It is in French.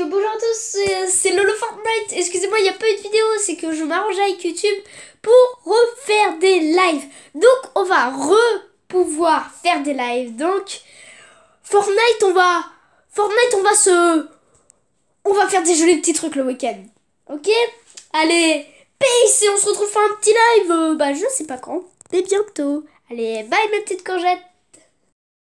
bonjour à tous, euh, c'est Lolo Fortnite. Excusez-moi, il n'y a pas eu de vidéo, c'est que je m'arrange avec YouTube pour refaire des lives. Donc on va re pouvoir faire des lives. Donc Fortnite, on va Fortnite, on va se on va faire des jolis petits trucs le week-end. OK Allez, peace et on se retrouve pour un petit live. Euh, bah je sais pas quand, mais bientôt. Allez, bye mes petites courgettes.